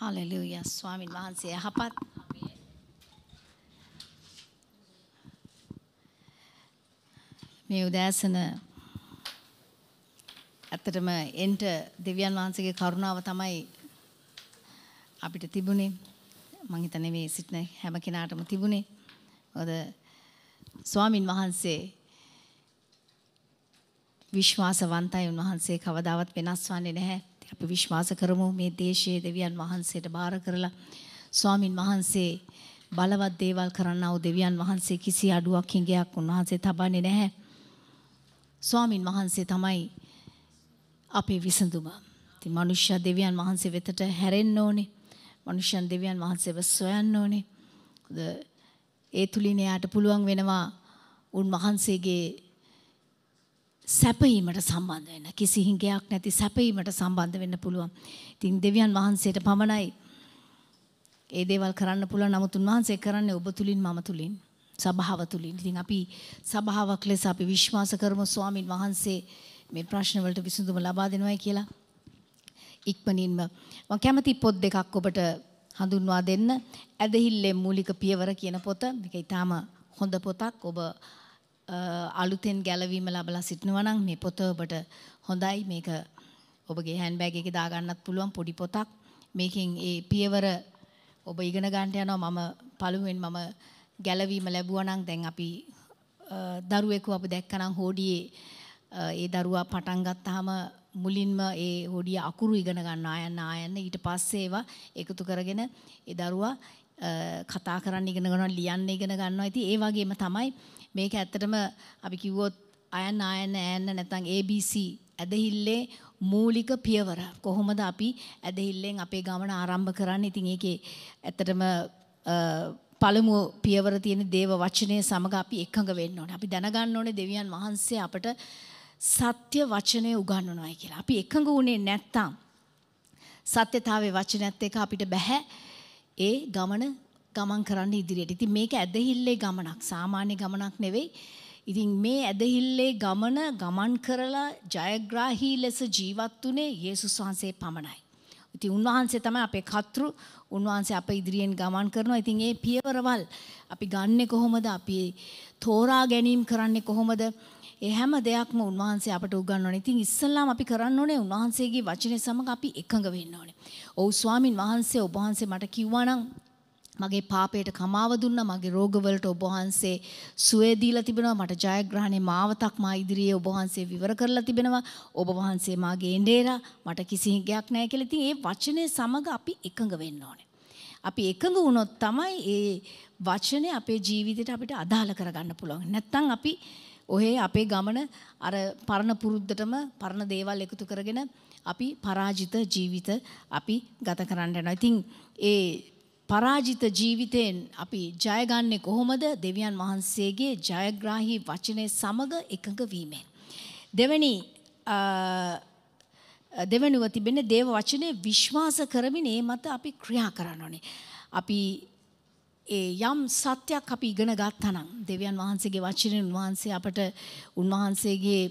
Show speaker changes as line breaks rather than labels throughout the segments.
හලලූය ස්වාමින් වහන්සේ යහපත් මේ උදෑසන ඇත්තටම එන්ට දෙවියන් වහන්සේගේ කරුණාව තමයි අපිට තිබුණේ මං හිතන්නේ මේ සිටින හැම කෙනාටම තිබුණේ මොකද ස්වාමින් වහන්සේ විශ්වාසවන්තයි උන්වහන්සේ කවදාවත් වෙනස් වන්නේ නැහැ අපි විශ්වාස කරමු මේ දේශයේ දෙවියන් වහන්සේට බාර කරලා ස්වාමින් වහන්සේ බලවත් දේවල් කරන්නව දෙවියන් වහන්සේ කිසි අඩුවක් හිඟයක් උන්වහන්සේ තබන්නේ නැහැ. ස්වාමින් වහන්සේ තමයි අපේ විසඳුම. ඉතින් මනුෂ්‍ය දෙවියන් වහන්සේ වෙතට හැරෙන්න ඕනේ. මනුෂ්‍යයන් දෙවියන් වහන්සේව සොයන්න ඕනේ. ඒ තුලින් එයාට පුළුවන් වෙනවා උන්වහන්සේගේ සැපීමට සම්බන්ධ වෙන කිසි හිඟයක් නැති සැපීමට සම්බන්ධ වෙන්න පුළුවන්. ඉතින් දෙවියන් වහන්සේට පමණයි ඒ දේවල් කරන්න පුළුවන්. නමුත් උන්වහන්සේ කරන්නේ ඔබ තුලින් මම තුලින් සභාව තුලින්. ඉතින් අපි සභාවක් ලෙස අපි විශ්වාස කරමු ස්වාමින් වහන්සේ මේ ප්‍රශ්න වලට විසඳුම ලබා දෙනවයි කියලා. ඉක්මනින්ම මම කැමති පොත් දෙකක් ඔබට හඳුන්වා දෙන්න. ඇදහිල්ලේ මූලික පියවර කියන පොත. මේක ඊටාම හොඳ පොතක්. ඔබ අලුතෙන් ගැලවීම ලබලා සිටිනවා නම් මේ පොත ඔබට හොඳයි මේක ඔබගේ හෑන්ඩ්බෑග් එකේ දාගන්නත් පුළුවන් පොඩි පොතක්. මේකෙන් ඒ පියවර ඔබ ඉගෙන ගන්න යනවා මම පළමුවෙන් මම ගැලවීම ලැබුවා නම් දැන් අපි දරුවෙකු අපි දැක්කනම් හෝඩියේ ඒ දරුවා පටන් ගත්තාම මුලින්ම ඒ හොඩිය අකුරු ඉගෙන ගන්න ආයන්න ආයන්න ඊට පස්සේ ඒවා එකතු කරගෙන ඒ දරුවා කතා කරන්න ඉගෙන ගන්නවා ලියන්න ඉගෙන ගන්නවා ඉතින් ඒ වගේම තමයි මේක ඇත්තටම අපි කිව්වොත් අයන් ආයන ඈන්න නැත්නම් ABC ඇදහිල්ලේ මූලික පියවර කොහොමද අපි ඇදහිල්ලෙන් අපේ ගමන ආරම්භ කරන්නේ ඉතින් ඒකේ ඇත්තටම පළමු පියවර තියෙන දේව වචනය සමඟ අපි එකඟ වෙන්න ඕනේ. අපි දැනගන්න ඕනේ දෙවියන් වහන්සේ අපට සත්‍ය වචනය උගන්වනවායි කියලා. අපි එකඟ වුණේ නැත්තම් සත්‍යතාවයේ වචනයත් එක්ක අපිට බෑ ඒ ගමන ගමන් කරන්න ඉදිරියට. ඉතින් මේක ඇදහිල්ලේ ගමනක්. සාමාන්‍ය ගමනක් නෙවෙයි. ඉතින් මේ ඇදහිල්ලේ ගමන ගමන් කරලා ජයග්‍රාහී ලෙස ජීවත් වුණේ යේසුස් වහන්සේ පමණයි. ඉතින් උන්වහන්සේ තමයි අපේ කතෘ. උන්වහන්සේ අප ඉදිරියෙන් ගමන් කරනවා. ඉතින් මේ පියවරවල් අපි ගන්නෙ කොහොමද? අපි තෝරා ගැනීම කරන්නේ කොහොමද? ඒ හැම දෙයක්ම උන්වහන්සේ අපට උගන්වනවා. ඉතින් ඉස්සල්ලාම අපි කරන්න ඕනේ උන්වහන්සේගේ වචනේ සමග අපි එකඟ වෙන්න ඕනේ. ඔව් ස්වාමින් වහන්සේ ඔබ වහන්සේ මට කිව්වා නම් මගේ පාපයට කමාව දුන්නා මගේ රෝගවලට ඔබ වහන්සේ සුවය දීලා තිබෙනවා මට ජයග්‍රහණේ මාවතක් මා ඉදිරියේ ඔබ වහන්සේ විවර කරලා තිබෙනවා ඔබ වහන්සේ මාගේ එඬේරා මට කිසි හිඟයක් නැහැ කියලා ඉතින් ඒ වචනේ සමග අපි එකඟ වෙන්න ඕනේ අපි එකඟ වුණොත් තමයි ඒ වචනේ අපේ ජීවිතයට අපිට අදාළ කරගන්න පුළුවන් නැත්නම් අපි ඔහේ අපේ ගමන අර පරණ පුරුද්දටම පරණ දේවල් එකතු කරගෙන අපි පරාජිත ජීවිත අපි ගත කරන්න යනවා. ඉතින් ඒ පරාජිත ජීවිතයෙන් අපි ජයගන්නේ කොහොමද දෙවියන් වහන්සේගේ ජයග්‍රාහී වචනය සමග එකඟ වීමෙන්. දෙවැනි දෙවනුව තිබෙන දේව වචනය විශ්වාස කරමින් ඒ මත අපි ක්‍රියා කරන්න ඕනේ. අපි ඒ යම් සත්‍යයක් අපි ඉගෙන ගත්තනම් දෙවියන් වහන්සේගේ වචනයෙන් උන්වහන්සේ අපට උන්වහන්සේගේ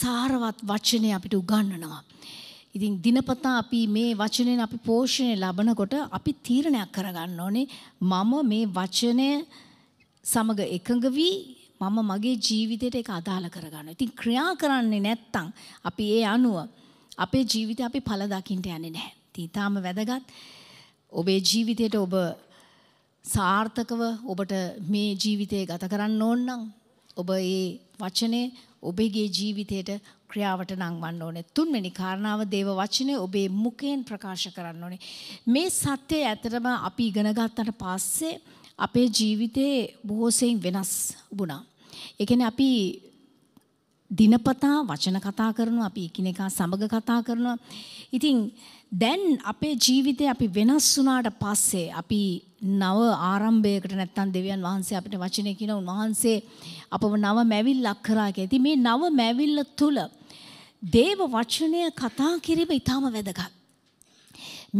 සාරවත් වචනය අපිට උගන්වනවා. ඉතින් දිනපතා අපි මේ වචනයෙන් අපි පෝෂණය ලබනකොට අපි තීරණයක් කරගන්න ඕනේ මම මේ වචනය සමග එකඟ වී මම මගේ ජීවිතයට ඒක අදාළ කරගන්න. ඉතින් ක්‍රියා කරන්නේ නැත්තම් අපි ඒ අනුව අපේ ජීවිතය අපි පළ දකින්න යන්නේ නැහැ. ඉතින් ඊටාම වැදගත් ඔබේ ජීවිතයට ඔබ සාර්ථකව ඔබට මේ ජීවිතය ගත කරන්න ඕන නම් ඔබ ඒ වචනේ ඔබේගේ ජීවිතයට ක්‍රියාවට නංවන්න ඕනේ. තුන්වෙනි කාරණාව දේව වචනේ ඔබේ මුඛයෙන් ප්‍රකාශ කරන්න ඕනේ. මේ සත්‍යය ඇත්තටම අපි ඉගෙන ගත්තට පස්සේ අපේ ජීවිතේ බොහෝ සෙයින් වෙනස් වුණා. ඒ කියන්නේ අපි දිනපතා වචන කතා කරනවා, අපි එකිනෙකා සමග කතා කරනවා. ඉතින් දැන් අපේ ජීවිතය අපි වෙනස් වුනාට පස්සේ අපි නව ආරම්භයකට නැත්තම් දෙවියන් වහන්සේ අපිට වචනය කියන උන්වහන්සේ අපව නව මැවිල්ලක් කරා කියලා. ඉතින් මේ නව මැවිල්ල තුල දේව වචනය කතා කිරීම ඊටම වැදගත්.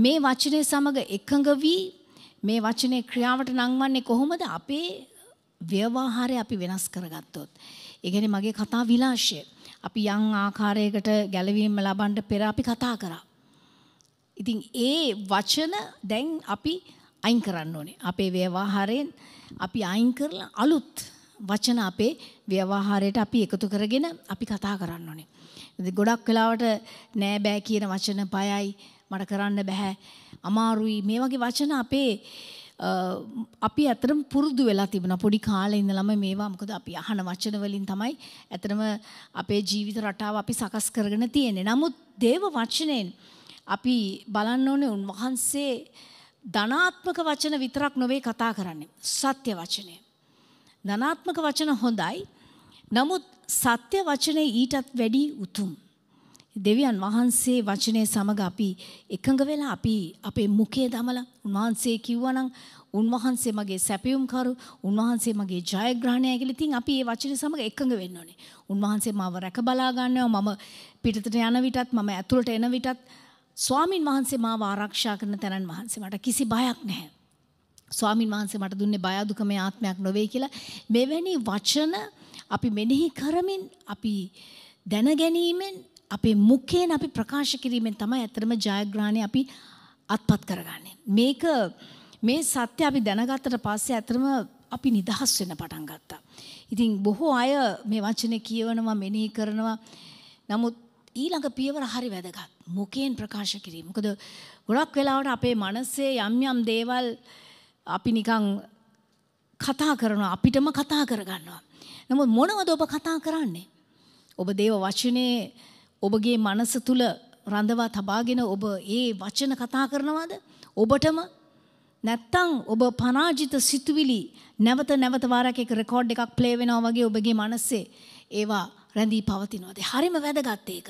මේ වචනය සමග එකඟ වී මේ වචනේ ක්‍රියාවට නංවන්නේ කොහොමද අපේ ව්‍යවහාරය අපි වෙනස් කරගත්තොත්. ඒ කියන්නේ මගේ කතා විලාශය. අපි යම් ආකාරයකට ගැළවීම ලබන්න පෙර අපි කතා කරා. ඉතින් ඒ වචන දැන් අපි අයින් කරන්න ඕනේ. අපේ ව්‍යවහාරයෙන් අපි අයින් කරලා අලුත් වචන අපේ ව්‍යවහාරයට අපි එකතු කරගෙන අපි කතා කරන්න ඕනේ. ගොඩක් වෙලාවට නෑ බෑ කියන වචන පයයි මට කරන්න බෑ අමාරුයි මේ වගේ වචන අපේ අපි ඇතරම් පුරුදු වෙලා තිබෙන පොඩි කාලේ ඉඳලම මේවා මොකද අපි අහන වචන වලින් තමයි ඇතරම අපේ ජීවිත රටාව අපි සකස් කරගෙන තියෙන්නේ. නමුත් දේව වචනෙන් අපි බලන්න ඕනේ උන්වහන්සේ ධනාත්මක වචන විතරක් නොවේ කතා කරන්නේ. සත්‍ය වචනය. ධනාත්මක වචන හොඳයි. නමුත් සත්‍ය වචනේ ඊටත් වැඩි උතුම්. දෙවියන් වහන්සේ වචනය සමඟ අපි එකඟ වෙලා අපි අපේ මුකේ දමලා උන්වහන්සේ කිව්වනම් උන්වහන්සේ මගේ සැපියුම්කරු උන්වහන්සේ මගේ ජයග්‍රහණය කියලා ඉතින් අපි මේ වචනේ සමග එකඟ වෙන්න ඕනේ. උන්වහන්සේ මාව රැක බලා ගන්නවා මම පිටතට යන විටත් මම ඇතුළට එන විටත් ස්වාමින් වහන්සේ මාව ආරක්ෂා කරන තැනන් වහන්සේ මට කිසි බයක් නැහැ. ස්වාමින් වහන්සේ මට දුන්නේ බය දුකමේ ආත්මයක් නොවේ කියලා මෙවැනි වචන අපි මෙනෙහි කරමින් අපි දැන ගැනීමෙන් අපේ මුඛයෙන් අපි ප්‍රකාශ කිරීමෙන් තමයි ඇත්තටම ජයග්‍රහණය අපි අත්පත් කරගන්නේ. මේක මේ සත්‍ය අපි දැනගත්තට පස්සේ ඇත්තටම අපි නිදහස් වෙන්න පටන් ගත්තා. ඉතින් බොහෝ අය මේ වචනේ කියවනවා මෙනෙහි කරනවා. නමුත් ඊළඟ පියවර හරි වැදගත්. මුකයෙන් ප්‍රකාශ කිරීම. මොකද ගොඩක් වෙලාවට අපේ මනසේ යම් යම් දේවල් අපි නිකන් කතා කරනවා අපිටම කතා කරගන්නවා. නමුත් මොනවද ඔබ කතා කරන්නේ? ඔබ දේව වචනේ ඔබගේ මනස තුල රඳවා තබාගෙන ඔබ ඒ වචන කතා කරනවද? ඔබටම නැත්තම් ඔබ පරාජිත සිතුවිලි නැවත නැවත වාරයක් එක රෙකෝඩ් එකක් ප්ලේ වෙනවා වගේ ඔබගේ මනසේ ඒවා රැඳී පවතිනවාද? හරිම වැදගත් ඒක.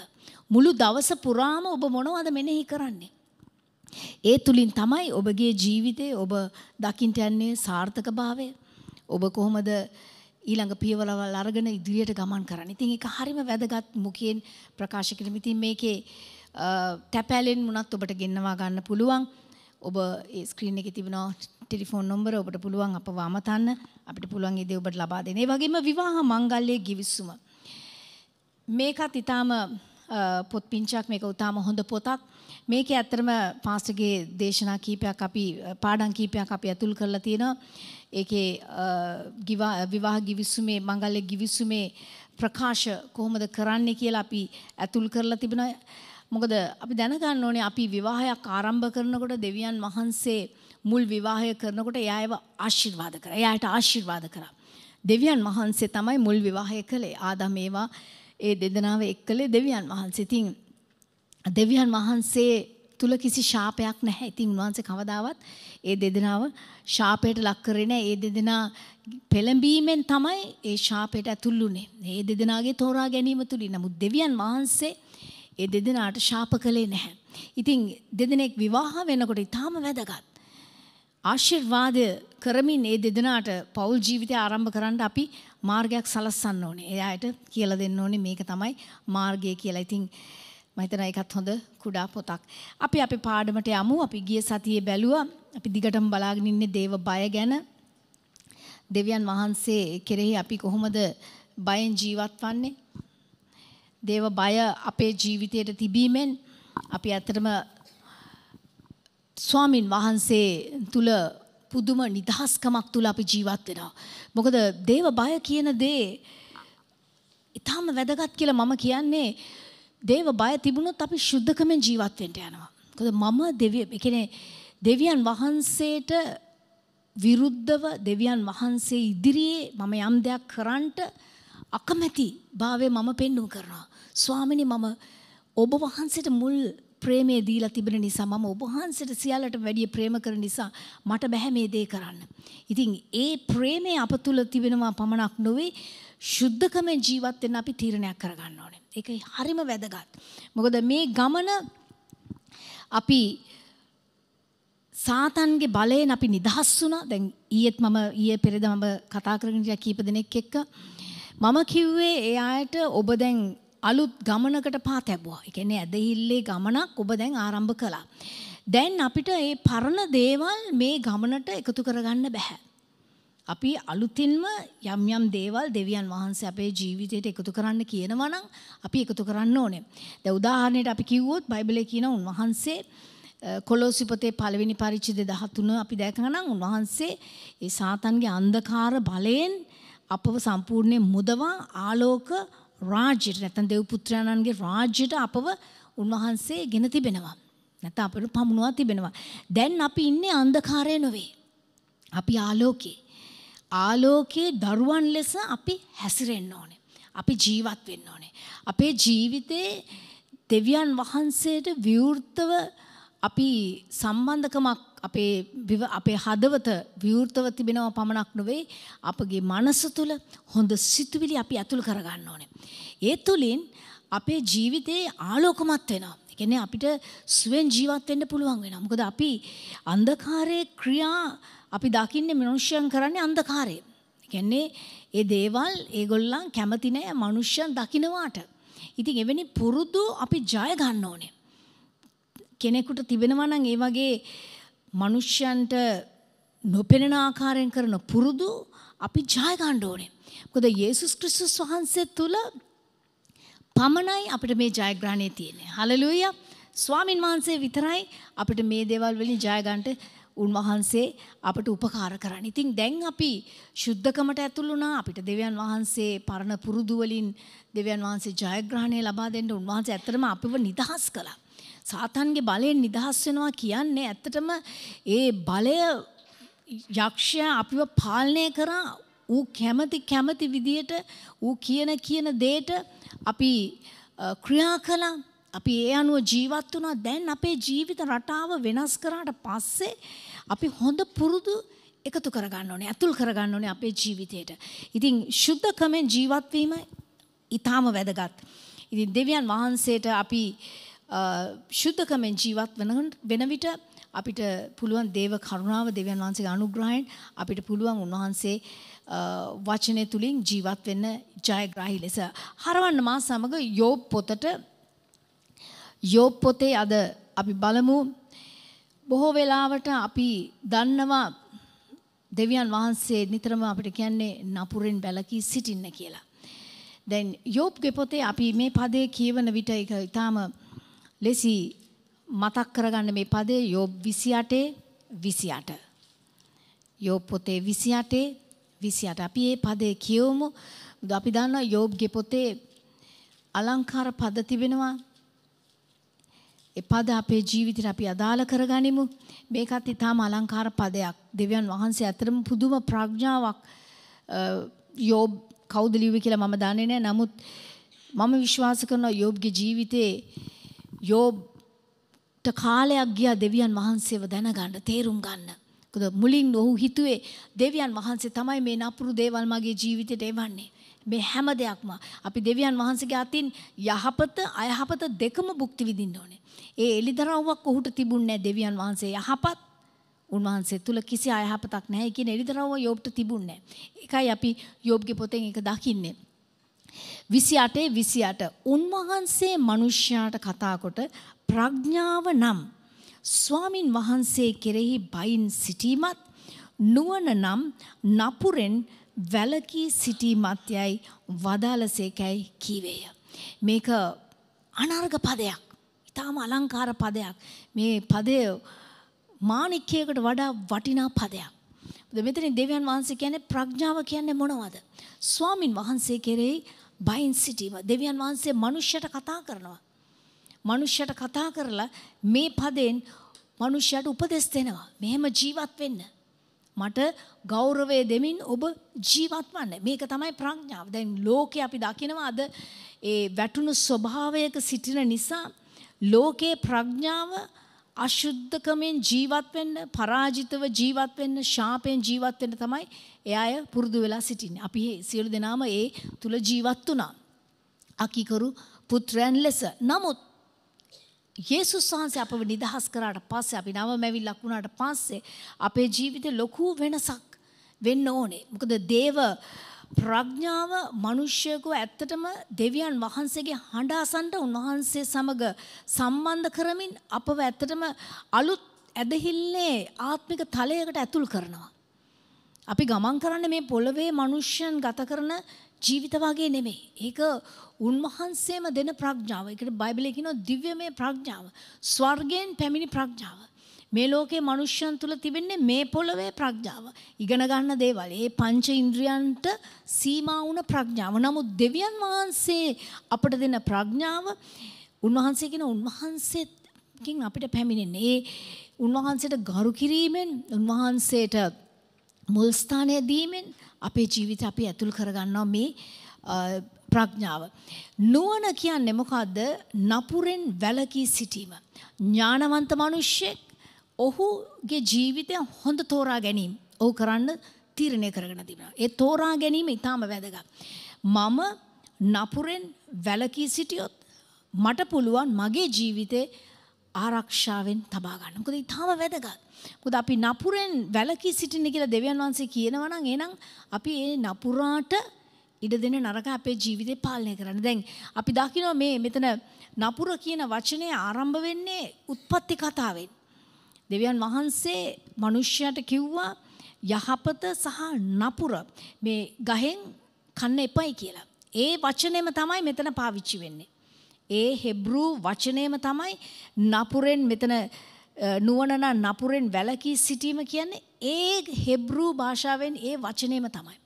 මුළු දවස පුරාම ඔබ මොනවද මෙනෙහි කරන්නේ. ඒ තුළින් තමයි ඔබගේ ජීවිතය ඔබ දකිින්ට යන්නේ සාර්ථක භාවය ඔබ කොහොමද ඊළඟ පියවලවල් අරගෙන ඉදිරියට ගමන් කරන්න ඉතින් එක හරිම වැදගත් මුකයෙන් ප්‍රකාශ කරම ඉතින් මේකේ තැපැලෙන් මුණත් ඔබට ගෙන්නවා ගන්න පුළුවන් ඔබ ඒ ස්ක්‍රීන එක තිබෙනවා ටෙලිෆෝන් නොම්බර ඔබට පුළුවන් අප වාමතන්න අපිට පුළුවන් ඉදේ ඔබට ලබා දෙනේ වගේම විවාහ මංගල්ලයේ ගිවිස්සුම මේකත් ඉතාම පොත් පිංචක් මේක උතාම හොඳ පොතක්. මේක ඇත්තරම පාස්ටගේ දේශනා කීපයක් අපි පාඩම් කීපයක් අපි ඇතුල් කරලා තියෙනවා. ඒකේ විවාහ ගිවිසුමේ මංගල්‍ය ගිවිසුමේ ප්‍රකාශ කොහොමද කරන්නේ කියලා අපි ඇතුල් කරලා තිබෙනවා. මොකද අපි දැනගන්න ඕනේ අපි විවාහයක් ආරම්භ කරනකොට දෙවියන් වහන්සේ මුල් විවාහය කරනකොට එයාව ආශිර්වාද කරා. එයාට ආශිර්වාද කරා. දෙවියන් වහන්සේ තමයි මුල් විවාහය කළේ. ආදම් ඒවා ඒ දෙදෙනාව එක්කලේ දෙවියන් වහන්සේ. ඉතින් දෙවියන් වහන්සේ තුල කිසි ශාපයක් නැහැ. ඉතින් උන්වහන්සේ කවදාවත් ඒ දෙදෙනාව ශාපයට ලක් කරේ නැහැ. ඒ දෙදෙනා පෙළඹීමෙන් තමයි ඒ ශාපයට ඇතුළුුනේ. මේ දෙදෙනාගේ තෝරා ගැනීම තුලින්. නමුත් දෙවියන් වහන්සේ ඒ දෙදෙනාට ශාප කළේ නැහැ. ඉතින් දෙදෙනෙක් විවාහ වෙනකොට ඊටාම වැදගත්. ආශිර්වාදය කරමින් ඒ දෙදෙනාට පවුල් ජීවිතය ආරම්භ කරන්න අපි මාර්ගයක් සලස්සන්න ඕනේ. එයාට කියලා දෙන්න ඕනේ මේක තමයි මාර්ගය කියලා. ඉතින් මම හිතනවා ඒකත් හොඳ කුඩා පොතක්. අපි අපේ පාඩමට යමු. අපි ගිය සතියේ බැලුවා. අපි දිගටම බලාගෙන ඉන්නේ දේව බය ගැන. දෙවියන් වහන්සේ කෙරෙහි අපි කොහොමද බයෙන් ජීවත් වන්නේ? දේව බය අපේ ජීවිතයට තිබීමෙන් අපි ඇත්තටම ස්වාමින් වහන්සේ තුළ පුදුම නිදහස්කමක් තුළ අපි ජීවත් වෙනවා. මොකද දේව බය කියන දේ ඉතාම වැදගත් කියලා මම කියන්නේ දේව බය තිබුණොත් අපි ශුද්ධකමෙන් ජීවත් වෙන්න යනවා. මොකද මම දෙවිය කියන්නේ දෙවියන් වහන්සේට විරුද්ධව දෙවියන් වහන්සේ ඉදිරියේ මම යම් දෙයක් කරන්නට අකමැති භාවය මම පෙන්නුම් කරනවා. ස්වාමිනී මම ඔබ වහන්සේට මුල් ප්‍රේමේ දීලා තිබෙන නිසා මම ඔබ වහන්සේට සියල්ලට වැඩිය ප්‍රේම කරන නිසා මට බෑ මේ දේ කරන්න. ඉතින් ඒ ප්‍රේමය අප තුල තිබෙනවා පමණක් නොවේ සුද්ධකමෙන් ජීවත් වෙන්න අපි තීරණයක් කරගන්න ඕනේ. ඒක හරිම වැදගත්. මොකද මේ ගමන අපි සාතන්ගේ බලයෙන් අපි නිදහස් වුණා. දැන් ඊයේත් මම ඊයේ පෙරේද මම කතා කරගෙන ගියා කීප දෙනෙක් එක්ක. මම කිව්වේ ඒ ආයට ඔබ දැන් අලුත් ගමනකට පා තැබවා එකන ඇදහිල්ලේ ගමනක් ඔබ දැන් ආරම්භ කළා. දැන් අපිට ඒ පරණ දේවල් මේ ගමනට එකතු කරගන්න බැහැ. අපි අලුතින්ම යම් යම් දේවල් දෙවියන් වහන්සේ අපේ ජීවිතයට එකතු කරන්න කියනවා නම් අපි එකතු කරන්න ඕනේ. දැන් උදාහරණයට අපි කිව්වොත් බයිබලේ කියන උන්වහන්සේ කොලෝසිපතේ පළවෙනි පරිච්ඡේදය 13 අපි දැකගනම් උන්වහන්සේ ඒ සාතන්ගේ අන්ධකාර බලයෙන් අපව සම්පූර්ණයෙන් මුදවා ආලෝක රාජ්‍යයට නැත්නම් දෙව්පුත්‍රයන්න්ගේ රාජ්‍යයට අපව උන්වහන්සේ ගෙන තිබෙනවා. නැත්නම් අපිට පමුණුවා තිබෙනවා. දැන් අපි ඉන්නේ අන්ධකාරය නොවේ. අපි ආලෝකේ. ආලෝකයේ දරුවන් ලෙස අපි හැසිරෙන්න ඕනේ. අපි ජීවත් වෙන්න ඕනේ. අපේ ජීවිතේ දෙවියන් වහන්සේට විවෘතව අපි සම්බන්ධකමක් අපේ අපේ හදවත විවෘතව තිබෙනව පමණක් නොවේ අපගේ මනස තුළ හොඳ සිතුවිලි අපි ඇතුළු කරගන්න ඕනේ. ඒ තුළින් අපේ ජීවිතයේ ආලෝකමත් වෙනවා. කියන්නේ අපිට සුවෙන් ජීවත් වෙන්න පුළුවන් වෙනවා. මොකද අපි අන්ධකාරයේ ක්‍රියා අපි දකින්නේ මිනිස්යන් කරන්නේ අන්ධකාරයේ. කියන්නේ ඒ දේවල් ඒගොල්ලන් කැමති නෑ මිනිස්යන් දකින්නවාට. ඉතින් එවැනි පුරුදු අපි ජය ගන්න ඕනේ. කෙනෙකුට තිබෙනවා නම් ඒ වගේ මනුෂ්‍යන්ට නොපෙනෙන ආකාරයෙන් කරන පුරුදු අපි ජයගණ්ඩ ඕනේ. කොද ඒසුස් ක්‍රිස්තුස් වහන්සේ තුළ පමණයි අපිට මේ ජයග්‍රහණය තියෙන්නේ. හලලුය ස්වාමින් වහන්සේ විතරයි අපිට මේ දේවල් වලින් ජයගන්ට උන්වහන්සේ අපට උපකාර කරන්න. ඉතින් දැන් අපි ශුද්ධකමට ඇතුළු වුණා. අපිට දෙවියන් වහන්සේ පරණ පුරුදු වලින් දෙවියන් වහන්සේ ජයග්‍රහණය ලබා දෙන්න උන්වහන්සේ ඇත්තටම අපිව නිදහස් කළා. සාතන්ගේ බලයෙන් නිදහස් වෙනවා කියන්නේ ඇත්තටම ඒ බලය යක්ෂය අපිව පාලනය කරා ඌ කැමති කැමති විදියට ඌ කියන කියන දේට අපි ක්‍රියා කළා අපි ඒ අනුව ජීවත් වුණා දැන් අපේ ජීවිත රටාව වෙනස් කරාට පස්සේ අපි හොඳ පුරුදු එකතු කරගන්න ඕනේ ඇතුල් කරගන්න ඕනේ අපේ ජීවිතයට. ඉතින් ශුද්ධකමෙන් ජීවත් වීම ඊටාම වැදගත්. ඉතින් දෙවියන් වහන්සේට අපි ශුද්ධකමෙන් ජීවත් වෙන විට අපිට පුළුවන් දේව කරුණාව දෙවියන් වහන්සේගේ අනුග්‍රහයෙන් අපිට පුළුවන් උන්වහන්සේ වචනය තුලින් ජීවත් වෙන්න ජයග්‍රාහී ලෙස හරවන්න මා සමග යෝබ් පොතට යෝබ් පොතේ අද අපි බලමු බොහෝ වෙලාවට අපි දන්නවා දෙවියන් වහන්සේ නිතරම අපිට කියන්නේ නපුරෙන් බැලකී සිටින්න කියලා. දැන් යෝබ්ගේ පොතේ අපි මේ පදේ කියවන විට ඒක ඊටාම ලෙසි මතක් කරගන්න මේ පදේ යෝබ් 28 28 යෝබ් පොතේ 28 28 අපි මේ පදේ කියවමු අපි දන්නවා යෝබ්ගේ පොතේ අලංකාර පද තිබෙනවා ඒ පද අපේ ජීවිතේට අපි අදාළ කරගනිමු මේකත් ඊටාම අලංකාර පදයක් දෙවියන් වහන්සේ අතරම පුදුම ප්‍රඥාවක් යෝබ් කවුද ලිව්වේ කියලා මම දන්නේ නැහැ නමුත් මම විශ්වාස කරනවා යෝබ්ගේ ජීවිතේ යෝබ්ට කාලයක් ගියා දෙවියන් වහන්සේව දැනගන්න තේරුම් ගන්න. කොද මුලින් ඔහු හිතුවේ දෙවියන් වහන්සේ තමයි මේ නපුරු දේවල් මගේ ජීවිතයට එවන්නේ. මේ හැම දෙයක්ම අපි දෙවියන් වහන්සේගේ අතින් යහපත අයහපත දෙකම භුක්ති විඳින්න ඕනේ. ඒ එලිදරව්වක් ඔහුට තිබුණේ දෙවියන් වහන්සේ යහපත් උන්වහන්සේ තුල කිසි අයහපතක් නැහැ කියන එලිදරව්ව යෝබ්ට තිබුණේ නැහැ. ඒකයි අපි යෝබ්ගේ පොතෙන් ඒක දකින්නේ. විසි අටේ විසි අට උන්වහන්සේ මනුෂ්‍යයාට කතාකොට ප්‍රඥාව නම් ස්වාමින් වහන්සේ කෙරෙහි බයින් සිටීමත් නුවන නම් නපුරෙන් වැලකී සිටීමත් යැයි වදාලසේකැයි කීවේය. මේක අනර්ග පදයක් ඉතාම අලංකාර පදයක් මේ පදය මානික්‍යයකට වඩා වටිනා පදයක්. මෙතන දෙවියන් වහන්සේ කියන්නේ ප්‍රඥාව කියන්නේ මොනවද. ස්වාමින් වහන්සේ කෙරෙහි බයින් සිටීම දෙවියන් වහන්සේ මනුෂ්‍යට කතා කරනවා. මනුෂ්‍යට කතා කරලා මේ පදෙන් මනුෂ්‍යයට උපදෙස් දෙනවා. මෙහෙම ජීවත් වෙන්න. මට ගෞරවය දෙමින් ඔබ ජීවත් වන්න. මේක තමයි ප්‍රඥාව. දැන් ලෝකේ අපි දකිනවා අද ඒ වැටුණු ස්වභාවයක සිටින නිසා ලෝකේ ප්‍රඥාව අශුද්ධකමෙන් ජීවත් වෙන්න, පරාජිතව ජීවත් වෙන්න, ශාපෙන් ජීවත් වෙන්න තමයි එයා අය පුරුදු වෙලා සිටින්නේ. අපි සියලු දෙනාම ඒ තුල ජීවත් වුණා. අකිකරු පුත්‍රයන් ලෙස. නමුත් යේසුස් වහන්සේ අපව නිදහස් කරාට පස්සේ අපි නව මැවිල්ලක් වුණාට පස්සේ අපේ ජීවිතේ ලොකු වෙනසක් වෙන්න ඕනේ. මොකද දේව ප්‍රඥාව මිනිස්සයෙකු ඇත්තටම දෙවියන් වහන්සේගේ හඬ අසන්න උන්වහන්සේ සමග සම්බන්ධ කරමින් අපව ඇත්තටම අලුත් ඇදහිල්ලේ ආත්මික තලයකට ඇතුල් කරනවා. අපි ගමන් කරන්නේ මේ පොළවේ මිනිස්යන් ගත කරන ජීවිත වගේ නෙමෙයි. ඒක උන්වහන්සේම දෙන ප්‍රඥාව. ඒකට බයිබලයේ කියනවා දිව්‍යමය ප්‍රඥාව. ස්වර්ගයෙන් පැමිණි ප්‍රඥාව. මේ ලෝකේ මනුෂ්‍යයන් තුල තිබෙන්නේ මේ පොළවේ ප්‍රඥාව. ඉගෙන ගන්න දේවල්. ඒ පංච ඉන්ද්‍රියන්ට සීමා වුණ ප්‍රඥාව. නමුත් දෙවියන් වහන්සේ අපට දෙන ප්‍රඥාව උන්වහන්සේ කියන උන්වහන්සේකින් අපිට පැමිණෙන්නේ. ඒ උන්වහන්සේට ගරු කිරීමෙන් උන්වහන්සේට මුල් ස්ථානය දීමෙන් අපේ ජීවිත අපි ඇතුල් කරගන්නවා මේ ප්‍රඥාව. නුවණ කියන්නේ මොකද්ද? නපුරෙන් වැළකී සිටීම. ඥානවන්ත මිනිස්සෙක් ඔහුගේ ජීවිතය හොඳ තෝරා ගැනීම ඔහු කරන්න තීරණය කරගෙන තිබෙනවා. ඒ තෝරා ගැනීම ඉතාම වැදගත්. මම නපුරෙන් වැලකී සිටියොත් මට පුළුවන් මගේ ජීවිතේ ආරක්ෂාවෙන් තබා ගන්න. මොකද ඊටම වැදගත්. මොකද අපි නපුරෙන් වැලකී සිටින්න කියලා දෙවියන් වහන්සේ කියනවා නම් එහෙනම් අපි ඒ නපුරාට ඉඩ දෙන නරක අපේ ජීවිතේ පාලනය කරන්න. දැන් අපි දකිනවා මේ මෙතන නපුර කියන වචනේ ආරම්භ වෙන්නේ උත්පත්ති කතාවෙන්. දෙවියන් වහන්සේ මනුෂ්‍යයට කිව්වා යහපත සහ නපුර මේ ගහෙන් කන්න එපයි කියලා. ඒ වචනයම තමයි මෙතන පාවිච්චි වෙන්නේ. ඒ හෙබ්‍රූ වචනයම තමයි නපුරෙන් මෙතන නුවණන නපුරෙන් වැලකී සිටීම කියන්නේ ඒ හෙබ්‍රූ භාෂාවෙන් ඒ වචනයම තමයි.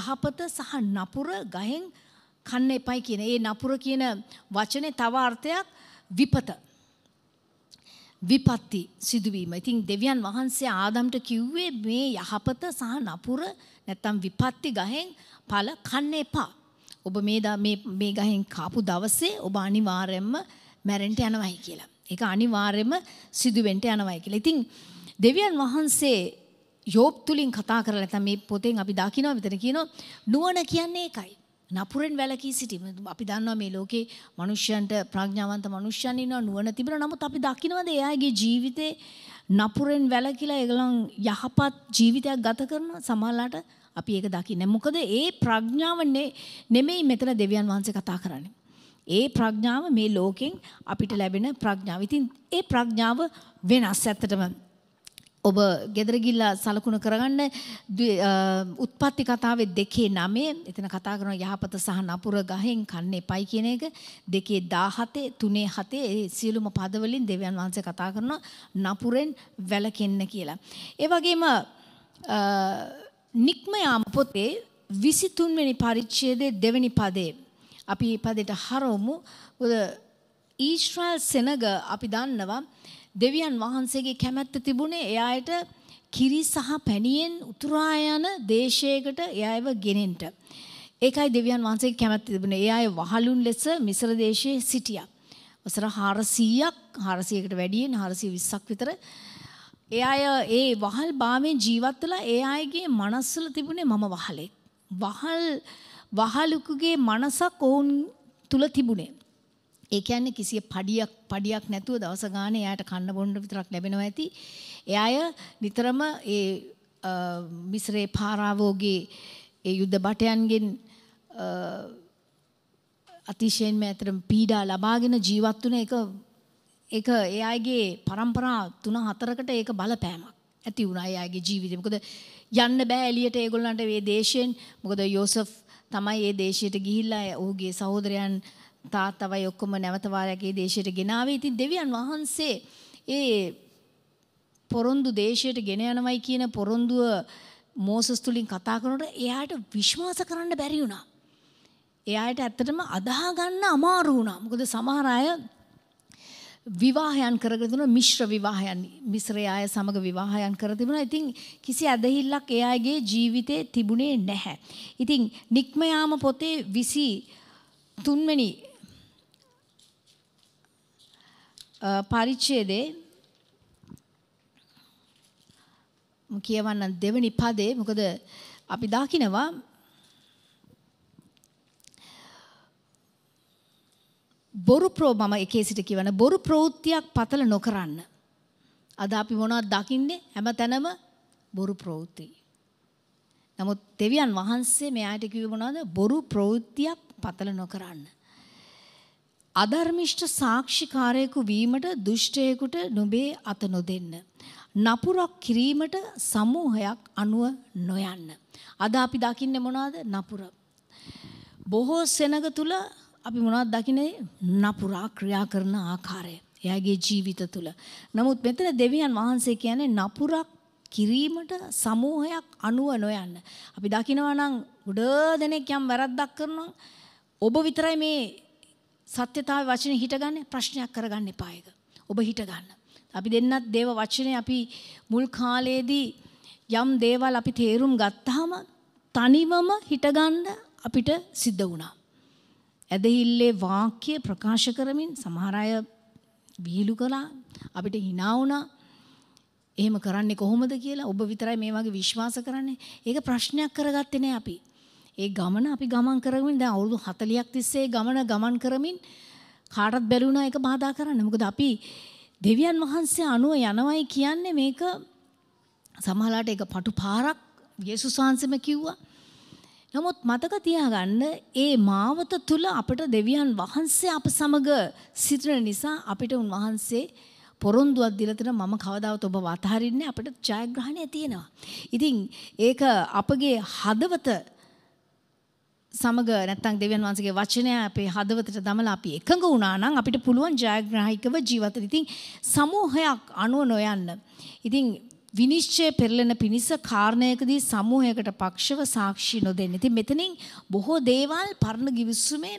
යහපත සහ නපුර ගහෙන් කන්න එපයි කියන ඒ නපුර කියන වචනේ තව අර්ථයක් විපත විපත්ති සිදුවීම. ඉතින් දෙවියන් වහන්සේ ආදම්ට කිව්වේ මේ යහපත සහ නපුර නැත්තම් විපත්ති ගහෙන් ඵල කන්න එපා. ඔබ මේ මේ ගහෙන් කාපු දවසේ ඔබ අනිවාර්යයෙන්ම මැරෙන්න යනවායි කියලා. ඒක අනිවාර්යයෙන්ම සිදුවෙන්න යනවායි කියලා. ඉතින් දෙවියන් වහන්සේ යෝබ් තුලින් කතා කරලා නැත්නම් මේ පොතෙන් අපි දකිනවා විතර කියනවා නුවණ කියන්නේ ඒකයි. නපුරෙන් වැලකී සිටීම අපි දන්නවා මේ ලෝකේ මිනිස්යන්ට ප්‍රඥාවන්ත මිනිස්යන් ඉන්නවා නුවණ තිබුණා නමුත් අපි දකින්නවද එයාගේ ජීවිතේ නපුරෙන් වැලකිලා ඒගොල්ලන් යහපත් ජීවිතයක් ගත කරන සමහරලාට අපි ඒක දකින්නේ මොකද ඒ ප්‍රඥාව නෙමෙයි මෙතන දෙවියන් වහන්සේ කතා කරන්නේ ඒ ප්‍රඥාව මේ ලෝකෙන් අපිට ලැබෙන ප්‍රඥාව. ඉතින් ඒ ප්‍රඥාව වෙනස් ඇත්තටම ඔබ ගෙදරගිල්ලා සලකුණ කරගන්න උත්පත්ති කතාවේ දෙකේ නමේ එතන කතා කරන යහපත සහ නපුර ගහෙන් කන්නේ පයි කියන එක දෙකේ දාහතේ තුනේ හතේ සියලුම පදවලින් දෙවියන් වහන්සේ කතා කරන නපුරෙන් වැලකෙන්න කියලා. ඒවගේම නික්මයාම පොතේ විසිතුන්වැනි පරිච්චේදේ දෙවැනි පදේ. අපි පදට හරෝමු ඊශ්‍රල් සෙනග අපි දන්නවා දෙවියන් වහන්සේගේ කැමැත්ත තිබුණේ එයායට කිරි සහ පැණියෙන් උතුරා යන දේශයකට එයාව ගෙනෙන්න. ඒකයි දෙවියන් වහන්සේගේ කැමැත්ත තිබුණේ. ඒ අය වහලුන් ලෙස මිසර දේශයේ සිටියා. වසර 400ක් 400කට වැඩියෙන් 420ක් විතර ඒ අය ඒ වහල් බාමෙන් ජීවත් වෙලා ඒ අයගේ මනස්වල තිබුණේ මම වහලෙක්. වහල් වහලුකුගේ මනසක් ඔවුන් තුල තිබුණේ. ඒ කියන්නේ කිසිය පඩියක් පඩියක් නැතුව දවස ගානේ එයාට කන්න බොන්න විතරක් ලැබෙනවා ඇති. එයාය නිතරම ඒ මිස්රේ පාරාවෝගේ ඒ යුද්ධ බටයන්ගෙන් අතිශයෙන්ම ඇතරම් පීඩා ලබාගෙන ජීවත් වුණ එක ඒක එයාගේ પરම්පරා තුන හතරකට ඒක බලපෑමක් ඇති වුණා එයාගේ ජීවිතේ. මොකද යන්න බෑ එළියට ඒගොල්ලන්ට මේ දේශයෙන්. මොකද යෝසෆ් තමයි මේ දේශයට ගිහිල්ලා ඔහුගේ සහෝදරයන් තාත්තවයි ඔක්කොම නැවත වාරයකේ දේශයට ගෙනාවේ. ඉතින් දෙවියන් වහන්සේ ඒ පොරොන්දු දේශයට ගෙන යනවයි කියන පොරොන්දුව මෝසස් තුලින් කතා කරනකොට එයාට විශ්වාස කරන්න බැරි වුණා. එයාට ඇත්තටම අදාහ ගන්න අමාරු වුණා. මොකද සමහර අය විවාහයන් කරගෙන තිබුණා මිශ්‍ර විවාහයන් මිශ්‍රය අය සමග විවාහයන් කර තිබුණා. ඉතින් කිසි ඇදහිල්ලක් එයාගේ ජීවිතේ තිබුණේ නැහැ. ඉතින් නික්ම යාම පොතේ 23 තුන්වෙනි පරිච්ඡේදේ කියවන්න දෙවෙනි පදේ මොකද අපි දකිනවා බොරු ප්‍රෝ මම එකේ සිට කියවන බොරු ප්‍රවෘත්තියක් පතල නොකරන්න. අද අපි මොනවද දකින්නේ හැමතැනම බොරු ප්‍රවෘත්ති. නමුත් දෙවියන් වහන්සේ මෙයාට කිව්වේ මොනවද? බොරු ප්‍රවෘත්තියක් පතල නොකරන්න. අධර්මිෂ්ඨ සාක්ෂිකාරයෙකු වීමට දුෂ්ටයෙකුට නොබේ අත නොදෙන්න. නපුරක් කිරීමට සමූහයක් අනුව නොයන්න. අද අපි දකින්නේ මොනවාද? නපුර. බොහෝ සෙනග තුල අපි මොනවද දකින්නේ? නපුරා ක්‍රියා කරන ආකාරය. එයාගේ ජීවිත තුල. නමුත් මෙතන දෙවියන් වහන්සේ කියන්නේ නපුරක් කිරීමට සමූහයක් අනුව නොයන්න. අපි දකිනවා නම් ගොඩ දෙනෙක් යම් වැරද්දක් කරනවා. ඔබ විතරයි මේ සත්‍යතාව වචනේ හිටගන්න ප්‍රශ්නයක් කරගන්න එපා ඒක. ඔබ හිටගන්න. අපි දෙන්නත් දේව වචනේ අපි මුල් කාලයේදී යම් දේවල් අපි තේරුම් ගත්තාම තනිවම හිටගන්න අපිට සිද්ධ වුණා. ඇදහිල්ලේ වාක්‍ය ප්‍රකාශ කරමින් සමහර අය විහිළු කළා අපිට hina වුණා. එහෙම කරන්නේ කොහොමද කියලා ඔබ විතරයි මේ වගේ විශ්වාස කරන්නේ. ඒක ප්‍රශ්නයක් කරගත්තේ නෑ අපි. ඒ ගමන අපි ගමන් කරමින් දැන් අවුරුදු 40ක් තිස්සේ ගමන ගමන් කරමින් කාටත් බැරි වුණා ඒක බාධා කරන්න. මොකද අපි දෙවියන් වහන්සේ අනුව යනවයි කියන්නේ මේක සමහරලාට ඒක පටු පාරක් යේසුස් වහන්සේම කිව්වා. නමුත් මතක තියාගන්න ඒ මාවත තුල අපිට දෙවියන් වහන්සේ අප සමග සිටින නිසා අපිට උන්වහන්සේ පොරොන්දුවක් දීලා තියෙන මම කවදාවත් ඔබ වතහරින්නේ අපිට ජයග්‍රහණය තියෙනවා. ඉතින් ඒක අපගේ හදවත සමග නැත්තම් දෙවියන් වහන්සේගේ වචනය අපේ හදවතට දමලා අපි එකඟ වුණා නම් අපිට පුළුවන් ජයග්‍රාහකව ජීවත් වෙන්න. ඉතින් සමූහයක් අනුව නොයන්න. ඉතින් විනිශ්චය පෙරලෙන පිණිස කාරණයකදී සමූහයකට පක්ෂව සාක්ෂි නොදෙන්න. ඉතින් මෙතනින් බොහෝ දේවල් පරණ ගිවිසුමේ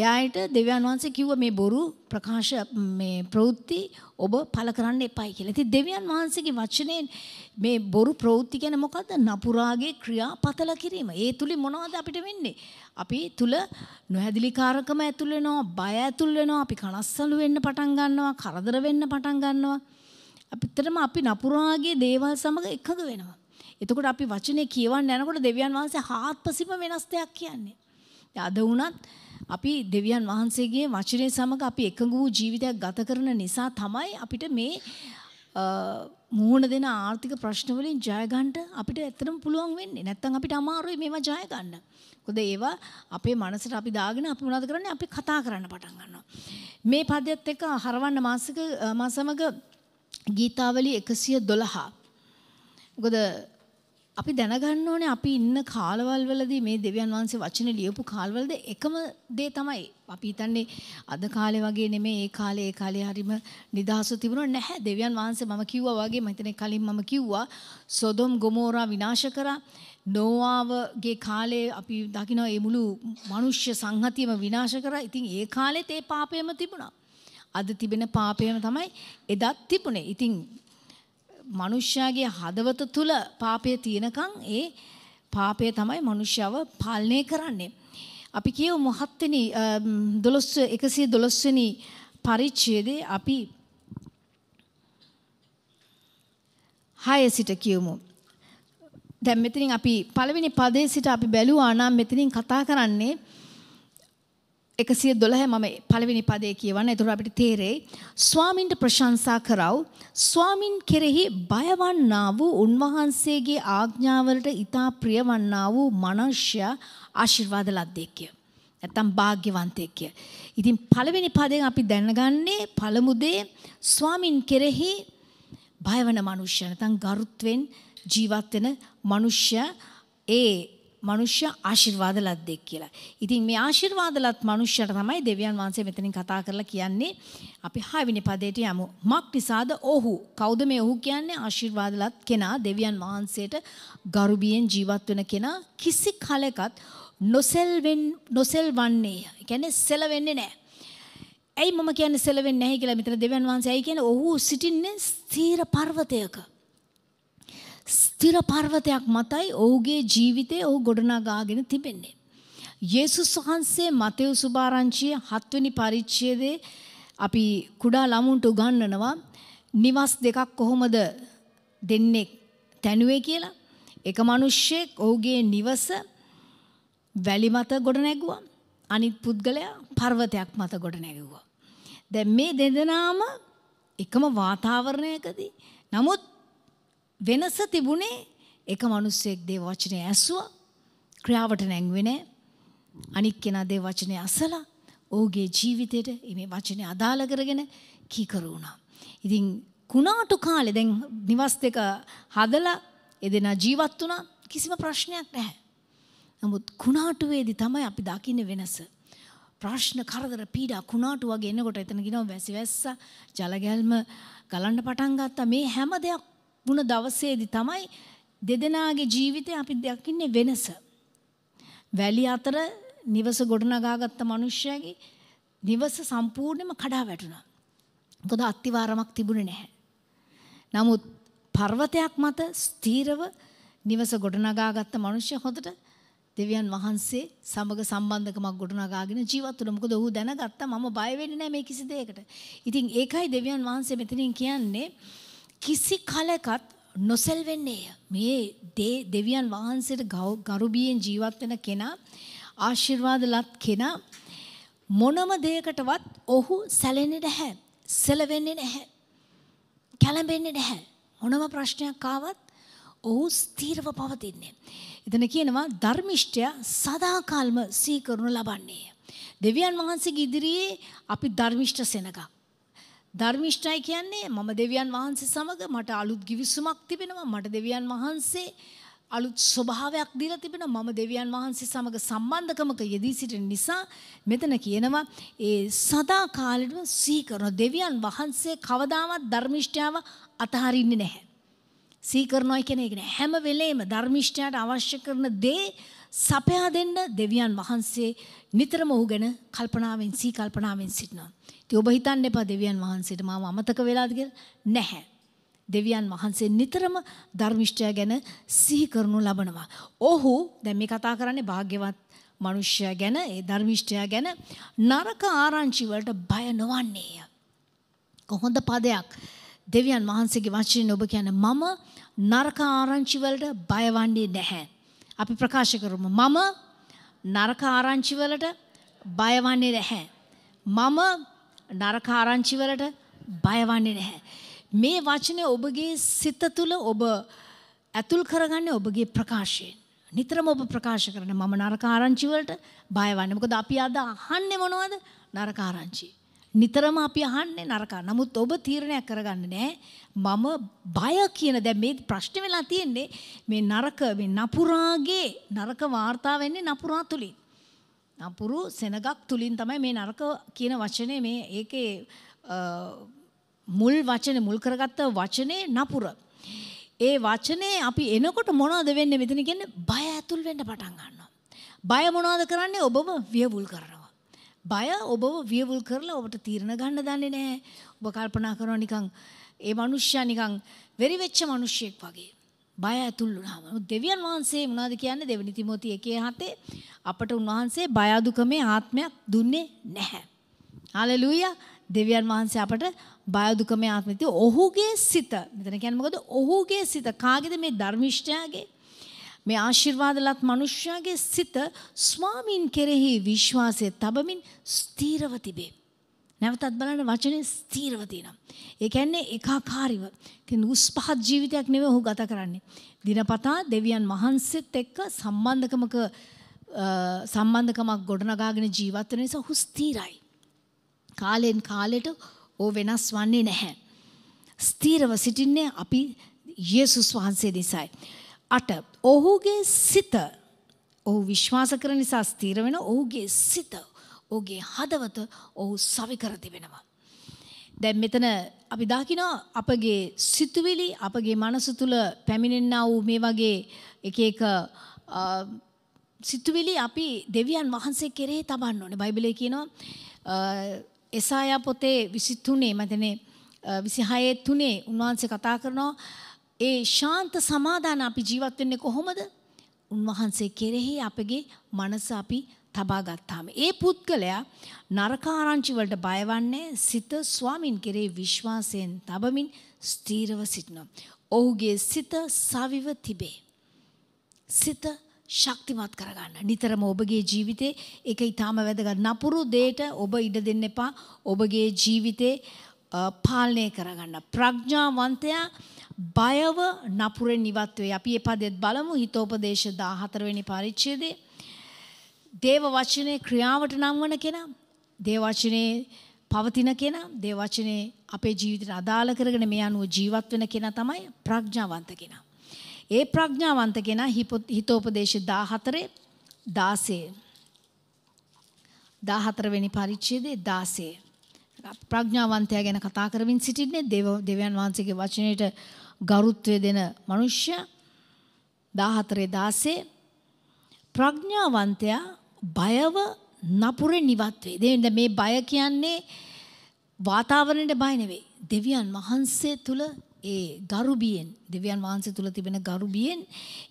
එයාට දෙවියන් වහන්සේ කිව්ව මේ බොරු ප්‍රකාශ මේ ප්‍රවෘත්ති ඔබ පළ කරන්න එපායි කියලා. ඉතින් දෙවියන් වහන්සේගේ වචනයෙන් මේ බොරු ප්‍රවෘත්ති කියන්නේ මොකද්ද? නපුරාගේ ක්‍රියා පතල කිරීම. ඒ තුලින් මොනවද අපිට වෙන්නේ? අපි තුල නොහැදිලිකාරකම ඇතුල් වෙනවා, බය ඇතුල් වෙනවා, අපි කනස්සලු වෙන්න පටන් ගන්නවා, කරදර වෙන්න පටන් ගන්නවා. අපිටම අපි නපුරාගේ දේවල් සමග එකඟ වෙනවා. එතකොට අපි වචනේ කියවන්න යනකොට දෙවියන් වහන්සේ හාත්පසින්ම වෙනස් දෙයක් කියන්නේ. අද වුණත් අපි දෙවියන් වහන්සේගේ වචනේ සමග අපි එකඟ වූ ජීවිතයක් ගත කරන නිසා තමයි අපිට මේ මුහුණ දෙන ආර්ථික ප්‍රශ්න වලින් ජය ගන්න අපිට ඇත්තටම පුළුවන් වෙන්නේ. නැත්තම් අපිට අමාරුයි මේවා ජය ගන්න. මොකද ඒවා අපේ මනසට අපි දාගෙන අපි මොනවද කරන්නේ? අපි කතා කරන්න පටන් ගන්නවා. මේ පදයට එක හරවන්න මාසික මා සමග ගීතාවලි එකසිය දොළහා. ගොද අපි දැනගන්න ඕනේ අපි ඉන්න කාලවල් වලදී මේ දෙවියන් වහන්සේ වචන ලියපු කාලවලද එකම දේ තමයි. අපි හිතන්නේ අද කාලේ වගේ නෙමෙයි ඒ කාලේ ඒ කාලේ හරිම නිදහස තිබුණා නැහැ. දෙවියන් වහන්සේ මම කිව්වා වගේ මම හිතන්නේ කලින් මම කිව්වා සොදොම් ගොමෝරා විනාශ කරා. නෝවාවගේ කාලේ අපි දකිනවා මේ මුළු මිනිස්්‍ය සංහතියම විනාශ කරා. ඉතින් ඒ කාලෙත් ඒ පාපයම තිබුණා. අද තිබෙන පාපයම තමයි එදත් තිබුණේ. ඉතින් මනුෂ්‍යයාගේ හදවත තුල පාපය තියෙනකන් ඒ පාපය තමයි මනුෂ්‍යව පාලනය කරන්නේ. අපි කියව මොහත්වෙනි 12 112 වෙනි පරිච්ඡේදේ අපි 6 සිට කියමු. දැන් මෙතනින් අපි පළවෙනි පදේ සිට අපි බැලුවා නම් මෙතනින් කතා කරන්නේ එකසිය දොළහ මම පළවෙනි පදය කියවන්න එතුර අපිට තේරෙයි. ස්වාමින්ට ප්‍රශංසා කරව්. ස්වාමින් කෙරෙහි බයවන්නා වූ උන්වහන්සේගේ ආග්ඥාවලට ඉතා ප්‍රියවන්නා වූ මනශ්‍ය ආශිර්වාද ලද්දෙක්ය. ඇත්තම් භාග්‍යවන්තයක්ය. ඉතින් පළවෙනි පදයෙන් අපි දැනගන්නේ පළමුදේ ස්වාමින් කෙරෙහි බයවන මනුෂ්‍යනතන් ගරුත්වෙන් ජීවත්වෙන මනුෂ්‍ය ඒ මනුෂ්‍ය ආශිර්වාද ලද්දෙක් කියලා. ඉතින් මේ ආශිර්වාදලත් මනුෂ්‍යට තමයි දෙවියන් වහන්සේ මෙතනින් කතා කරලා කියන්නේ. අපි හයවෙනි පදයට යමු. මක් නිසාද ඔහු? කවුද මේ ඔහු කියන්නේ? ආශිර්වාදලත් කෙනා දෙවියන් වහන්සේට ගරුබියෙන් ජීවත් වෙන කෙනා කිසි කලකත් නොසෙල්වෙන් නොසෙල්වන්නේ. ඒ කියන්නේ සෙලවෙන්නේ නැහැ. ඇයි මම කියන්නේ සෙලවෙන්නේ නැහැ කියලා මෙතන දෙවියන් වහන්සේ ඇයි කියන්නේ ඔහු සිටින්නේ ස්ථීර පර්වතයක. ස්ථිර පර්වතයක් මතයි ඔහුගේ ජීවිතය ඔහු ගොඩනගාගෙන තිබෙන්නේ. යේසුස් වහන්සේ මතෙව් සුභාරංචියේ හත්වෙනි පරිච්ඡේදයේ අපි කුඩා ළමුන්ට උගන්වනවා නිවස් දෙකක් කොහොමද දෙන්නේ තැනුවේ කියලා. එක මිනිස්සෙක් ඔහුගේ නිවස වැලි මත ගොඩ නැගුවා. අනිත් පුද්ගලයා පර්වතයක් මත ගොඩ නැගුවා. දැන් මේ දෙදෙනාම එකම වාතාවරණයකදී නමුත් වෙනස තිබුණේ එක මිනිස්සෙක් දේව වචනේ ඇසුවා ක්‍රියාවට නැංගුවේ නැහැ. අනික් කෙනා දේව වචනේ අසලා ඔහුගේ ජීවිතයට මේ වචනේ අදාළ කරගෙන කීකරු වුණා. ඉතින් කුණාටු කාලේ දැන් නිවස් දෙක හදලා එදෙනා ජීවත් වුණා කිසිම ප්‍රශ්නයක් නැහැ. නමුත් කුණාටුවේදී තමයි අපි දකින්න වෙනස. ප්‍රශ්න කරදර පීඩා කුණාටු වගේ එනකොට එතන ගිනව වැසි වැස්ස ජලගැල්ම ගලන්න පටන් ගත්තා මේ හැම දෙයක් වුණ දවසේදී තමයි දෙදෙනාගේ ජීවිතේ අපි දකින්නේ වෙනස. වැලි අතර නිවස ගොඩනගාගත්ත මිනිස්සයාගේ නිවස සම්පූර්ණයෙන්ම කඩා වැටුණා. මොකද අත්තිවාරමක් තිබුණේ නැහැ. නමුත් පර්වතයක් මත ස්ථීරව නිවස ගොඩනගාගත්ත මිනිස්සු හොඳට දෙවියන් වහන්සේ සමග සම්බන්ධකමක් ගොඩනගාගෙන ජීවත් වුණා. මොකද ඔහු දැනගත්තා මම බය වෙන්නේ නැහැ මේ කිසි දෙයකට. ඉතින් ඒකයි දෙවියන් වහන්සේ මෙතනින් කියන්නේ කිසි කලකත් නොසැල්වෙන්නේය. මේ දේ දෙවියන් වහන්සේට ගරුබියෙන් ජීවත් වෙන කෙනා ආශිර්වාද ලත් කෙනා මොනම දෙයකටවත් ඔහු සැලෙන්නේ නැහැ. සැලවෙන්නේ නැහැ. කැළඹෙන්නේ නැහැ. මොනම ප්‍රශ්නයක් ආවත් ඔහු ස්ථීරව පවතින්නේ. එතන කියනවා ධර්මිෂ්ඨය සදාකාල්ම සීකරනු ලබන්නේ. දෙවියන් වහන්සේගේ ඉදිරියේ අපි ධර්මිෂ්ඨ සෙනගක්. ධර්මිෂ්ඨයි කියන්නේ මම දෙවියන් වහන්සේ සමග මට අලුත් ගිවිසුමක් තිබෙනවා මට දෙවියන් වහන්සේ අලුත් ස්වභාවයක් දීලා තිබෙනවා මම දෙවියන් වහන්සේ සමග සම්බන්ධකමක යෙදී සිටින නිසා මෙතන කියනවා ඒ සදා කාලෙටම සීකරන දෙවියන් වහන්සේ කවදාවත් ධර්මිෂ්ඨයව අතහරින්නේ නැහැ සීකරනවා කියන එක හැම වෙලේම ධර්මිෂ්ඨයට අවශ්‍ය කරන දේ සපයා දෙන්න දෙවියන් වහන්සේ නිතරම ඔහු ගැන කල්පනාවෙන් සීකල්පනාවෙන් සිටිනවා. ඉතින් ඔබ හිතන්න එපා දෙවියන් වහන්සේට මාව අමතක වෙලාද කියලා. නැහැ. දෙවියන් වහන්සේ නිතරම ධර්මිෂ්ඨය ගැන සිහි කරනු ලබනවා. ඔහු දැන් මේ කතා කරන්නේ භාග්‍යවත් මිනිසයා ගැන, ඒ ධර්මිෂ්ඨය ගැන නරක ආරංචි වලට බය නොවන්නේය. කොහොඳ පදයක්. දෙවියන් වහන්සේගේ වචනේ ඔබ කියන්නේ මම නරක ආරංචි වලට බය වන්නේ නැහැ. අපි ප්‍රකාශ කරමු. මම නරක ආරංචි වලට බය වන්නේ නැහැ. මම නරක ආරංචි වලට බය වන්නේ නැහැ. මේ වචනේ ඔබගේ සිත තුළ ඔබ ඇතුල් කරගන්නේ ඔබගේ ප්‍රකාශයෙන්. නිතරම ඔබ ප්‍රකාශ කරන මම නරක ආරංචි වලට බය වන්නේ. මොකද අපි අද අහන්නේ මොනවද? නරක ආරංචි. නිතරම අපි අහන්නේ නරක. නමුත් ඔබ තීරණයක් කරගන්නේ නැහැ. මම බය කියන දැන් මේ ප්‍රශ්න වෙලා තියෙන්නේ මේ නරක මේ නපුරාගේ නරක වාර්තා වෙන්නේ නපුරා තුලින්. නපුරු සෙනගක් තුලින් තමයි මේ නරක කියන වචනේ මේ ඒකේ මුල් වචනේ මුල් කරගත්ත වචනේ නපුර. ඒ වචනේ අපි එනකොට මොනවද වෙන්නේ මෙතන කියන්නේ බය ඇතුල් වෙන්න පටන් ගන්නවා. බය මොනවද කරන්නේ ඔබම වියවුල් කරනවා. බය ඔබව වියවුල් කරලා ඔබට තීරණ ගන්න දන්නේ නැහැ. ඔබ කල්පනා කරනවා නිකන් ඒ මනුෂ්‍යයා නිකන් වෙරි වෙච්ච මිනිහෙක් වගේ. බය ඇතුල් වුණාම දෙවියන් වහන්සේ මොනවද කියන්නේ දෙවනි තිමෝති 1:7 අපට උන්වහන්සේ බය දුකමේ ආත්මයක් දුන්නේ නැහැ. හalleluya දෙවියන් වහන්සේ අපට බය දුකමේ ආත්මය දී ඔහුගේ සිත මෙතන කියන්නේ මොකද ඔහුගේ සිත කාගේද මේ ධර්මිෂ්ඨයාගේ මේ ආශිර්වාදලත් මිනිස්යාගේ සිත ස්වාමින් කෙරෙහි විශ්වාසය තබමින් ස්ථීරව තිබේ. නැවතත් බලන්න වචනේ ස්ථීරව තියෙනවා. ඒ කියන්නේ ඒකාකාරීව. කියන්නේ උස් පහත් ජීවිතයක් නෙවෙයි ඔහු ගත කරන්නේ. දිනපතා දෙවියන් වහන්සේත් එක්ක සම්බන්ධකමක සම්බන්ධකමක් ගොඩනගාගෙන ජීවත් වෙන නිසා ඔහු ස්ථීරයි. කාලෙන් කාලෙට ඕ වෙනස් වන්නේ නැහැ. ස්ථීරව සිටින්නේ අපි යේසුස් වහන්සේ නිසායි. අට ඔහුගේ සිත ඔහු විශ්වාස කරන නිසා ස්ථීර වෙන ඔහුගේ සිත ඕගේ හදවත ඔහු සවිකර තිබෙනවා. දැන් මෙතන අපි දකිනවා අපගේ සිතුවිලි අපගේ මනස තුල පැමිණෙනා වූ මේ වගේ එක එක සිතුවිලි අපි දෙවියන් වහන්සේ කෙරෙහි තබන්න ඕනේ. බයිබලයේ කියනවා එසායා පොතේ 23 මතනේ 26 3 උන්වහන්සේ කතා කරනවා ඒ ශාන්ත සමාදාන අපි ජීවත් වෙන්නේ කොහොමද? උන්වහන්සේ කෙරෙහි අපගේ මනස අපි තබා ගත්තාම ඒ පුද්ගලයා නරකාරංචි වලට බය වන්නේ සිත ස්වාමින් කෙරේ විශ්වාසයෙන් තබමින් ස්ථීරව සිටිනවා. ඔහුගේ සිත සවිව තිබේ. සිත ශක්තිමත් කරගන්න. නිතරම ඔබගේ ජීවිතේ ඒක ඊටාම වැදගත්. නපුරු දෙයට ඔබ ඉඩ දෙන්න එපා. ඔබගේ ජීවිතේ පාලනය කරගන්න. ප්‍රඥාවන්තයා බයව නපුරෙන් ඉවත් වේ. අපි ඒ පදෙත් බලමු හිතෝපදේශ 14 වෙනි පරිච්ඡේදයේ දේව වචනේ ක්‍රියාවට නම් වන කෙනා දේව වචනේ පවතින කෙනා දේව වචනේ අපේ ජීවිතයට අදාළ කරගෙන මේ අනුව ජීවත් වෙන කෙනා තමයි ප්‍රඥාවන්ත කෙනා. ඒ ප්‍රඥාවන්ත කෙනා හිතෝපදේශ 14 16 14 වෙනි පරිච්ඡේදයේ 16 ප්‍රඥාවන්තයා ගැන කතා කරමින් සිටින්නේ දේව දෙවියන් වහන්සේගේ වචනයට ගරුත්වය දෙන මනුෂ්‍ය 14 16 ප්‍රඥාවන්තයා බයව නපුරේ නිවත් වේ. දෙන්න මේ බය කියන්නේ වාතාවරණයට බය නෙවෙයි. දෙවියන් වහන්සේ තුල ඒ ගරුබියෙන් දෙවියන් වහන්සේ තුල තිබෙන ගරුබියෙන්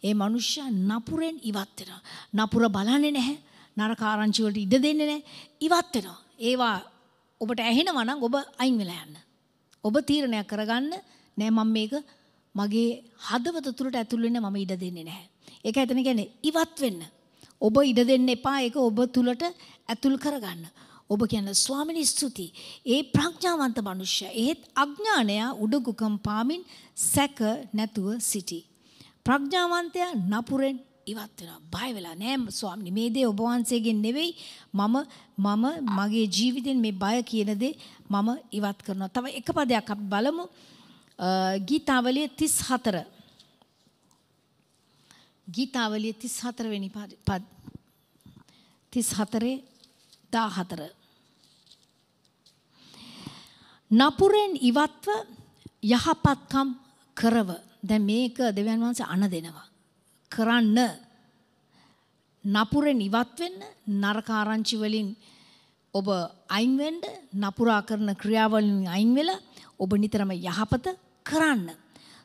ඒ මනුෂ්‍යයා නපුරෙන් ඉවත් වෙනවා. නපුර බලන්නේ නැහැ. නරක ආරංචි වලට ඉඩ දෙන්නේ නැහැ. ඉවත් වෙනවා. ඒවා ඔබට ඇහෙනවා නම් ඔබ අයින් වෙලා යන්න. ඔබ තීරණයක් කරගන්න නෑ මම මේක මගේ හදවත තුළට ඇතුල් වෙන්න මම ඉඩ දෙන්නේ නැහැ. ඒක ඇතන කියන්නේ ඉවත් වෙන්න. ඔබ ඉඩ දෙන්න එපා ඒක ඔබ තුළට ඇතුල් කරගන්න. ඔබ කියන ස්වාමිනි ස්තුති. ඒ ප්‍රඥාවන්ත මනුෂ්‍ය. එහෙත් අඥානයා උඩගුකම් පාමින් සැක නැතුව සිටි. ප්‍රඥාවන්තයා නපුරෙන් ඉවත් වෙනවා. බය වෙලා නෑ ස්වාමිනි මේ දේ ඔබ වහන්සේගෙන් නෙවෙයි මම මම මගේ ජීවිතෙන් මේ බය කියන දේ මම ඉවත් කරනවා. තව එක පදයක් අපි බලමු. ගීතාවලිය 34 ගීතාවලිය තිස් හතරවෙනි පත් තිස් හතරේ දා හතර. නපුරෙන් ඉවත්ව යහපත්කම් කරව දැ මේක දෙවන් වහන්ස අණ දෙනවා. කරන්න නපුරෙන් ඉවත්වෙන්න නරකාරංචිවලින් ඔබ අයින්වෙන්ඩ නපුරා කරන ක්‍රියාවලින් අයින්වෙල ඔබ නිතරම යහපත කරන්න.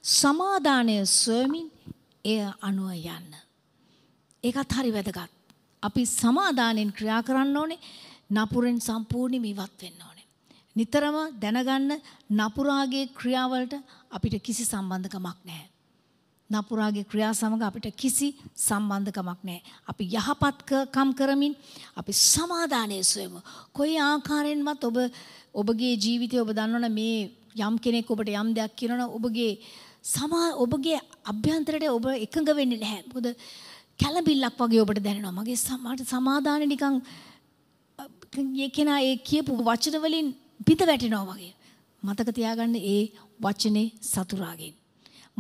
සමාධානය ස්වමින් එය අනුව යන්න. ඒකත් හරි වැදගත්. අපි සමාදානෙන් ක්‍රියා කරන්න ඕනේ නපුරෙන් සම්පූර්ණයෙන්ම ඉවත් වෙන්න ඕනේ. නිතරම දැනගන්න නපුරාගේ ක්‍රියාවලට අපිට කිසි සම්බන්ධකමක් නැහැ. නපුරාගේ ක්‍රියා සමග අපිට කිසි සම්බන්ධකමක් නැහැ. අපි යහපත්කම් කරමින් අපි සමාදානයේ සොයමු. කොයි ආකාරයෙන්වත් ඔබ ඔබගේ ජීවිතය ඔබ දන්නවනේ මේ යම් කෙනෙක් ඔබට යම් දෙයක් කියනවනම් ඔබගේ සමා ඔබගේ අභ්‍යන්තරයට ඔබ එකඟ වෙන්නේ නැහැ. මොකද කැළඹිල්ලක් වගේ ඔබට දැනෙනවා. මගේ සමාට සමාදාන නිකන් ඒ කෙනා ඒ කියපු වචන වලින් පිට වැටෙනවා වගේ. මතක තියාගන්න ඒ වචනේ සතුරාගෙන්.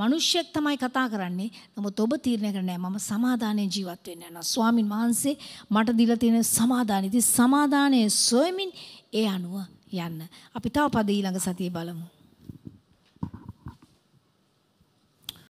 මනුෂ්‍යයෙක් තමයි කතා කරන්නේ. නමුත් ඔබ තීරණය කරන්නේ මම සමාදානයේ ජීවත් වෙන්න යනවා. ස්වාමින් වහන්සේ මට දීලා තියෙන සමාදානෙ. ඉතින් සමාදානයේ සොයමින් ඒ අනුව යන්න. අපි තව පද ඊළඟ සතියේ බලමු.